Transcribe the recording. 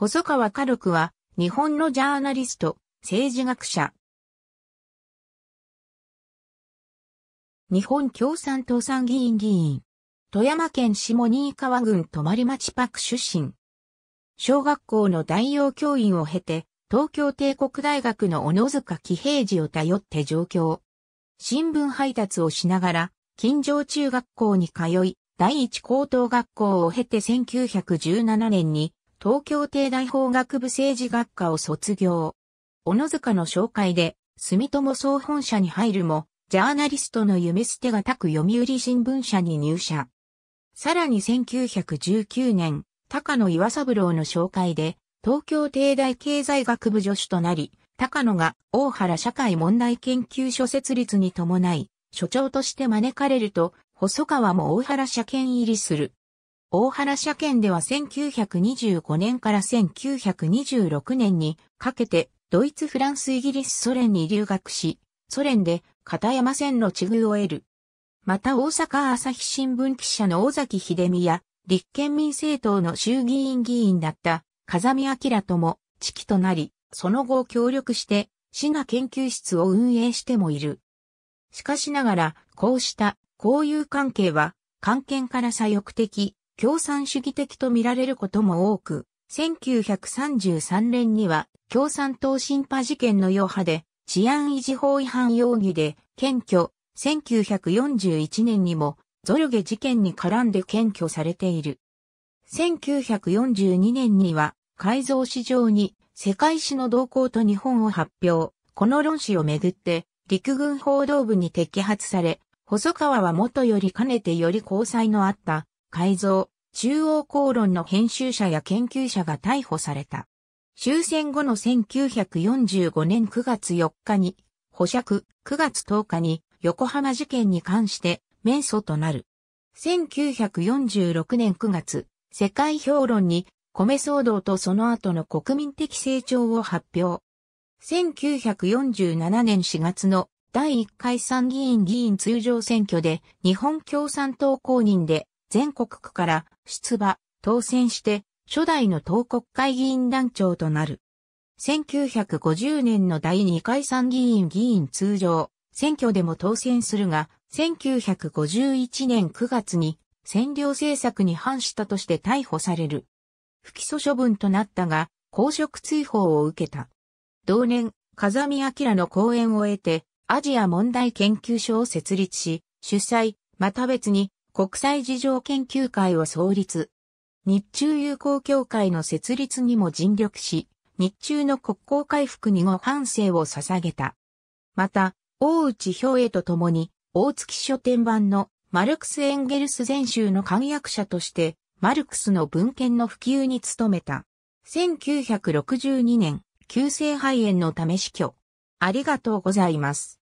細川軽くは、日本のジャーナリスト、政治学者。日本共産党参議院議員。富山県下新川郡泊町パク出身。小学校の代用教員を経て、東京帝国大学の小野塚喜平次を頼って上京。新聞配達をしながら、近城中学校に通い、第一高等学校を経て1917年に東京帝大法学部政治学科を卒業。小野塚の紹介で、住友総本社に入るも、ジャーナリストの夢捨てがたく読売新聞社に入社。さらに1919年、高野岩三郎の紹介で、東京帝大経済学部助手となり、高野が大原社会問題研究所設立に伴い、所長として招かれると、細川も大原社権入りする。大原車検では1925年から1926年にかけてドイツ、フランス、イギリス、ソ連に留学し、ソ連で片山線の地遇を得る。また大阪朝日新聞記者の尾崎秀美や立憲民政党の衆議院議員だった風見明とも知己となり、その後協力して滋賀研究室を運営してもいる。しかしながら、こうした交友関係は、関係から左翼的、共産主義的と見られることも多く、1933年には共産党審破事件の余波で治安維持法違反容疑で検挙、1941年にもゾルゲ事件に絡んで検挙されている。1942年には改造市場に世界史の動向と日本を発表。この論旨をめぐって陸軍報道部に摘発され、細川は元よりかねてより交際のあった改造、中央公論の編集者や研究者が逮捕された。終戦後の1945年9月4日に、保釈、9月10日に横浜事件に関して、免訴となる。1946年9月、世界評論に、米騒動とその後の国民的成長を発表。1947年4月の第1回参議院議員通常選挙で日本共産党公認で全国区から出馬、当選して、初代の党国会議員団長となる。1950年の第2回参議院議員通常、選挙でも当選するが、1951年9月に占領政策に反したとして逮捕される。不起訴処分となったが、公職追放を受けた。同年、風見明の講演を得て、アジア問題研究所を設立し、主催、また別に国際事情研究会を創立。日中友好協会の設立にも尽力し、日中の国交回復にご反省を捧げた。また、大内兵衛と共に、大月書店版のマルクス・エンゲルス全集の翻約者として、マルクスの文献の普及に努めた。1962年、急性肺炎のため死去。ありがとうございます。